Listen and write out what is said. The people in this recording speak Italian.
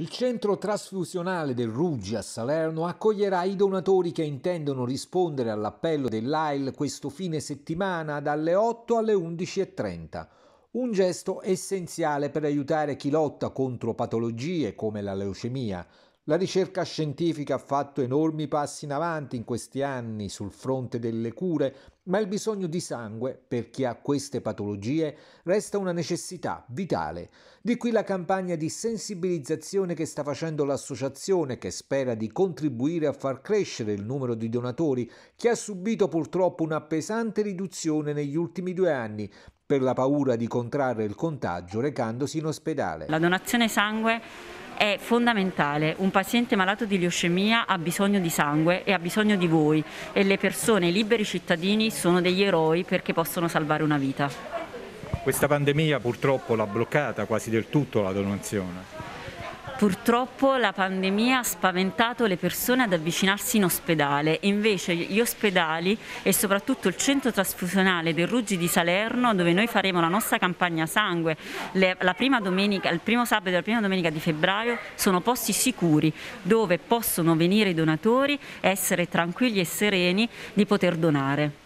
Il centro trasfusionale del Ruggi a Salerno accoglierà i donatori che intendono rispondere all'appello dell'AIL questo fine settimana dalle 8 alle 11.30. Un gesto essenziale per aiutare chi lotta contro patologie come la leucemia, la ricerca scientifica ha fatto enormi passi in avanti in questi anni sul fronte delle cure, ma il bisogno di sangue per chi ha queste patologie resta una necessità vitale. Di qui la campagna di sensibilizzazione che sta facendo l'associazione che spera di contribuire a far crescere il numero di donatori che ha subito purtroppo una pesante riduzione negli ultimi due anni per la paura di contrarre il contagio recandosi in ospedale. La donazione sangue è fondamentale. Un paziente malato di leucemia ha bisogno di sangue e ha bisogno di voi e le persone, i liberi cittadini, sono degli eroi perché possono salvare una vita. Questa pandemia purtroppo l'ha bloccata quasi del tutto la donazione. Purtroppo la pandemia ha spaventato le persone ad avvicinarsi in ospedale invece gli ospedali e soprattutto il centro trasfusionale del Ruggi di Salerno dove noi faremo la nostra campagna sangue le, domenica, il primo sabato e la prima domenica di febbraio sono posti sicuri dove possono venire i donatori, e essere tranquilli e sereni di poter donare.